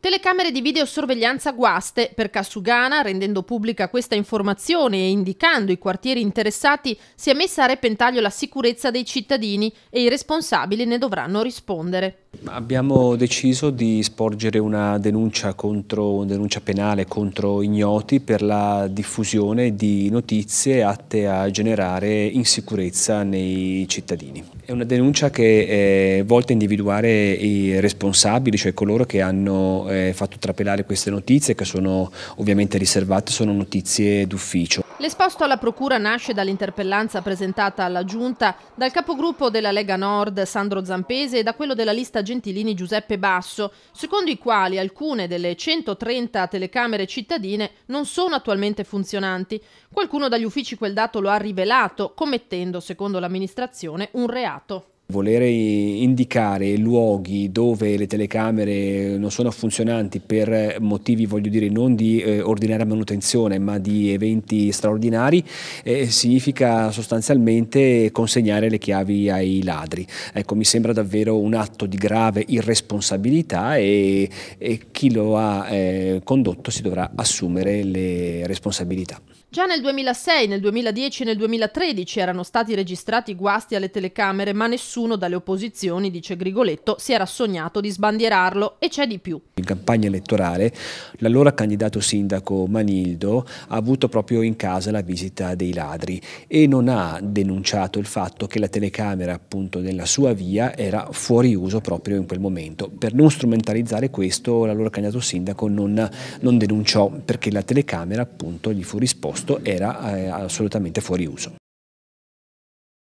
Telecamere di videosorveglianza guaste per Kasugana, rendendo pubblica questa informazione e indicando i quartieri interessati, si è messa a repentaglio la sicurezza dei cittadini e i responsabili ne dovranno rispondere. Abbiamo deciso di sporgere una denuncia, contro, una denuncia, penale contro ignoti per la diffusione di notizie atte a generare insicurezza nei cittadini. È una denuncia che è volta a individuare i responsabili, cioè coloro che hanno eh, fatto trapelare queste notizie che sono ovviamente riservate, sono notizie d'ufficio. L'esposto alla Procura nasce dall'interpellanza presentata alla Giunta dal capogruppo della Lega Nord Sandro Zampese e da quello della lista generale Gentilini Giuseppe Basso, secondo i quali alcune delle 130 telecamere cittadine non sono attualmente funzionanti. Qualcuno dagli uffici quel dato lo ha rivelato, commettendo, secondo l'amministrazione, un reato. Volere indicare luoghi dove le telecamere non sono funzionanti per motivi, voglio dire, non di eh, ordinaria manutenzione, ma di eventi straordinari, eh, significa sostanzialmente consegnare le chiavi ai ladri. Ecco, mi sembra davvero un atto di grave irresponsabilità e, e chi lo ha eh, condotto si dovrà assumere le responsabilità. Già nel 2006, nel 2010 e nel 2013 erano stati registrati guasti alle telecamere, ma nessuno nessuno dalle opposizioni, dice Grigoletto, si era sognato di sbandierarlo e c'è di più. In campagna elettorale l'allora candidato sindaco Manildo ha avuto proprio in casa la visita dei ladri e non ha denunciato il fatto che la telecamera appunto della sua via era fuori uso proprio in quel momento. Per non strumentalizzare questo l'allora candidato sindaco non, non denunciò perché la telecamera appunto gli fu risposto era eh, assolutamente fuori uso.